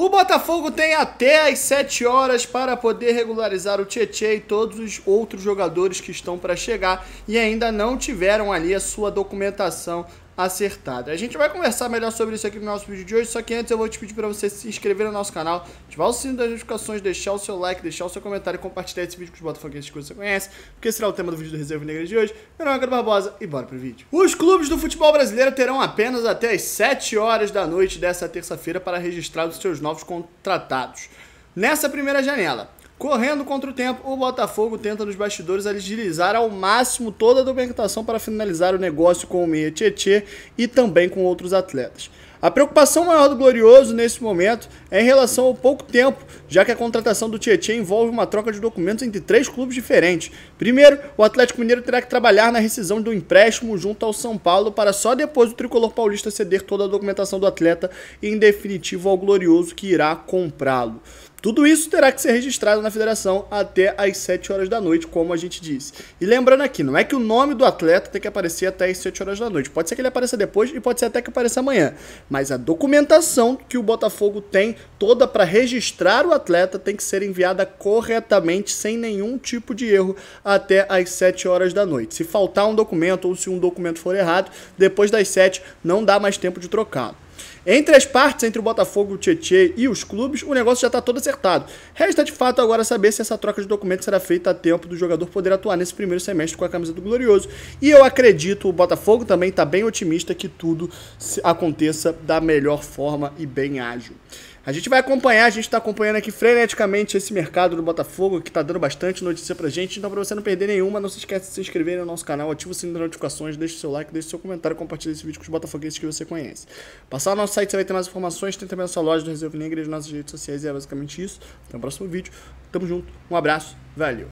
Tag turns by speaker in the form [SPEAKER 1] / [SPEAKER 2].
[SPEAKER 1] O Botafogo tem até as 7 horas para poder regularizar o Tietchan e todos os outros jogadores que estão para chegar e ainda não tiveram ali a sua documentação acertada. A gente vai conversar melhor sobre isso aqui no nosso vídeo de hoje, só que antes eu vou te pedir para você se inscrever no nosso canal, ativar o sino das notificações, deixar o seu like, deixar o seu comentário e compartilhar esse vídeo com os botafoguenses que você conhece, porque será o tema do vídeo do Reserva Negra de hoje. Meu nome é Cara Barbosa e bora pro vídeo. Os clubes do futebol brasileiro terão apenas até as 7 horas da noite dessa terça-feira para registrar os seus novos contratados. Nessa primeira janela, Correndo contra o tempo, o Botafogo tenta nos bastidores agilizar ao máximo toda a documentação para finalizar o negócio com o Meia Tietê e também com outros atletas. A preocupação maior do Glorioso nesse momento é em relação ao pouco tempo, já que a contratação do Tietchan envolve uma troca de documentos entre três clubes diferentes. Primeiro, o Atlético Mineiro terá que trabalhar na rescisão do empréstimo junto ao São Paulo para só depois o tricolor paulista ceder toda a documentação do atleta e, em definitivo, ao Glorioso que irá comprá-lo. Tudo isso terá que ser registrado na federação até às 7 horas da noite, como a gente disse. E lembrando aqui, não é que o nome do atleta tem que aparecer até às 7 horas da noite. Pode ser que ele apareça depois e pode ser até que apareça amanhã mas a documentação que o Botafogo tem toda para registrar o atleta tem que ser enviada corretamente, sem nenhum tipo de erro, até as 7 horas da noite. Se faltar um documento ou se um documento for errado, depois das 7 não dá mais tempo de trocá-lo. Entre as partes, entre o Botafogo, o Tietê e os clubes, o negócio já está todo acertado. Resta de fato agora saber se essa troca de documentos será feita a tempo do jogador poder atuar nesse primeiro semestre com a camisa do Glorioso. E eu acredito, o Botafogo também está bem otimista que tudo aconteça da melhor forma e bem ágil. A gente vai acompanhar, a gente está acompanhando aqui freneticamente esse mercado do Botafogo, que está dando bastante notícia pra gente. Então, para você não perder nenhuma, não se esqueça de se inscrever no nosso canal, ativa o sininho das notificações, deixa o seu like, deixa o seu comentário, compartilha esse vídeo com os botafoguenses que você conhece. Passar no nosso site, você vai ter mais informações, tem também a nossa loja do Reserva Negra e as nossas redes sociais, e é basicamente isso. Até o próximo vídeo. Tamo junto, um abraço, valeu!